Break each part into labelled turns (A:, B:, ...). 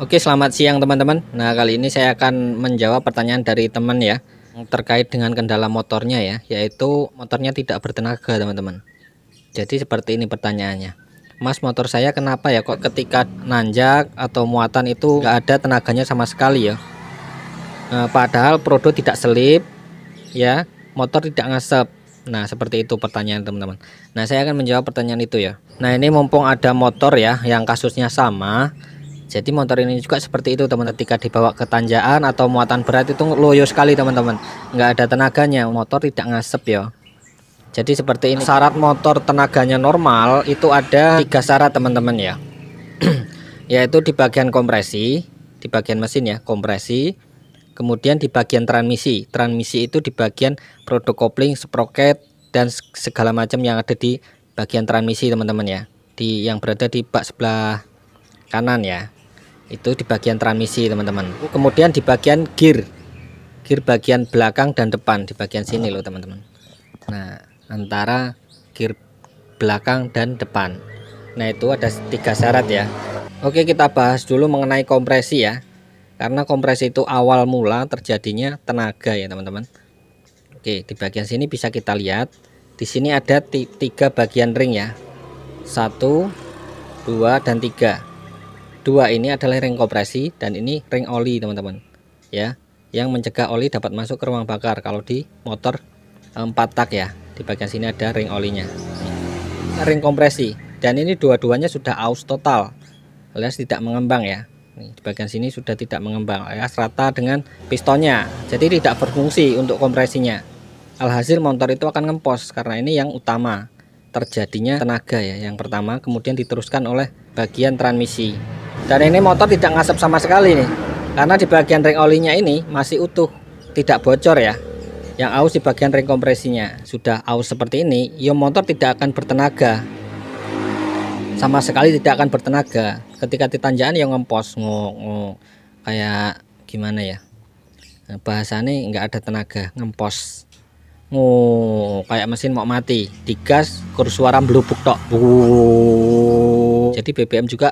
A: Oke, selamat siang teman-teman. Nah, kali ini saya akan menjawab pertanyaan dari teman ya terkait dengan kendala motornya ya, yaitu motornya tidak bertenaga, teman-teman. Jadi seperti ini pertanyaannya. Mas, motor saya kenapa ya kok ketika nanjak atau muatan itu nggak ada tenaganya sama sekali ya? E, padahal produk tidak selip ya, motor tidak ngesep. Nah, seperti itu pertanyaan teman-teman. Nah, saya akan menjawab pertanyaan itu ya. Nah, ini mumpung ada motor ya yang kasusnya sama jadi motor ini juga seperti itu teman teman ketika dibawa ke tanjakan atau muatan berat itu loyo sekali teman-teman. Nggak ada tenaganya, motor tidak ngasep ya. Jadi seperti ini syarat motor tenaganya normal itu ada tiga syarat teman-teman ya. Yaitu di bagian kompresi, di bagian mesin ya, kompresi, kemudian di bagian transmisi. Transmisi itu di bagian produk kopling, sprocket dan segala macam yang ada di bagian transmisi teman-teman ya. Di yang berada di bak sebelah kanan ya itu di bagian transmisi teman-teman kemudian di bagian gear gear bagian belakang dan depan di bagian sini loh teman-teman nah antara gear belakang dan depan nah itu ada tiga syarat ya Oke kita bahas dulu mengenai kompresi ya karena kompresi itu awal mula terjadinya tenaga ya teman-teman Oke di bagian sini bisa kita lihat di sini ada tiga bagian ring ya satu dua dan tiga dua ini adalah ring kompresi dan ini ring oli teman-teman ya yang mencegah oli dapat masuk ke ruang bakar kalau di motor eh, empat tak ya di bagian sini ada ring olinya nah, ring kompresi dan ini dua-duanya sudah aus total alias tidak mengembang ya di bagian sini sudah tidak mengembang alias rata dengan pistonnya jadi tidak berfungsi untuk kompresinya alhasil motor itu akan ngempos karena ini yang utama terjadinya tenaga ya yang pertama kemudian diteruskan oleh bagian transmisi dan ini motor tidak ngasap sama sekali nih karena di bagian ring olinya ini masih utuh tidak bocor ya yang aus di bagian ring kompresinya sudah aus seperti ini ya motor tidak akan bertenaga sama sekali tidak akan bertenaga ketika ditanjakan yang ngempos ngo, ngo. kayak gimana ya nah, bahasanya nggak ada tenaga ngempos ngo. kayak mesin mau mati digas kursuaran belubuk tok jadi BBM juga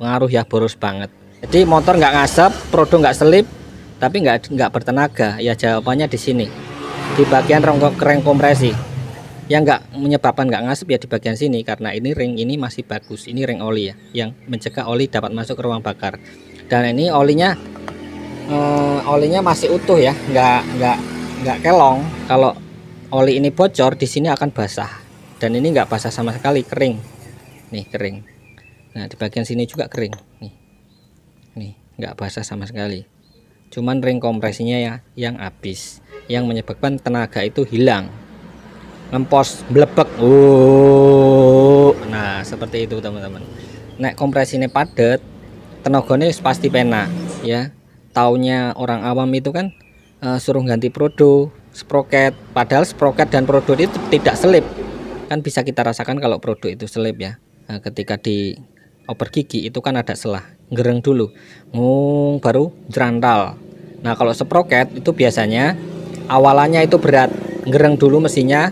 A: pengaruh ya boros banget jadi motor nggak ngasap produk nggak selip tapi nggak nggak bertenaga ya jawabannya di sini di bagian rongkok kering kompresi yang nggak menyebabkan nggak ngasap ya di bagian sini karena ini ring ini masih bagus ini ring oli ya yang mencegah oli dapat masuk ke ruang bakar dan ini olinya eh, olinya masih utuh ya nggak nggak nggak kelong kalau oli ini bocor di sini akan basah dan ini nggak basah sama sekali kering nih kering nah di bagian sini juga kering nih nih nggak basah sama sekali cuman ring kompresinya ya yang habis yang menyebabkan tenaga itu hilang ngempos blebek uh. nah seperti itu teman-teman nek kompresinya padat tenaganya pasti penak ya taunya orang awam itu kan uh, suruh ganti prodo sprocket padahal sprocket dan produk itu tidak selip kan bisa kita rasakan kalau produk itu selip ya eh, ketika di oper gigi itu kan ada selah gereng dulu ngung baru jerantal nah kalau seproket itu biasanya awalannya itu berat gereng dulu mesinnya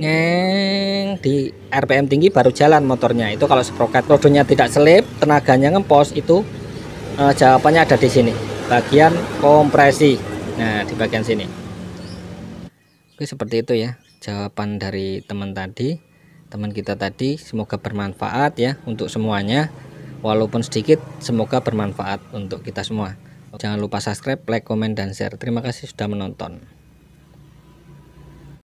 A: ngeng di RPM tinggi baru jalan motornya itu kalau seproket rodonya tidak selip tenaganya ngempos itu eh, jawabannya ada di sini bagian kompresi nah di bagian sini Oke seperti itu ya jawaban dari teman tadi teman kita tadi semoga bermanfaat ya untuk semuanya walaupun sedikit semoga bermanfaat untuk kita semua jangan lupa subscribe like komen dan share terima kasih sudah menonton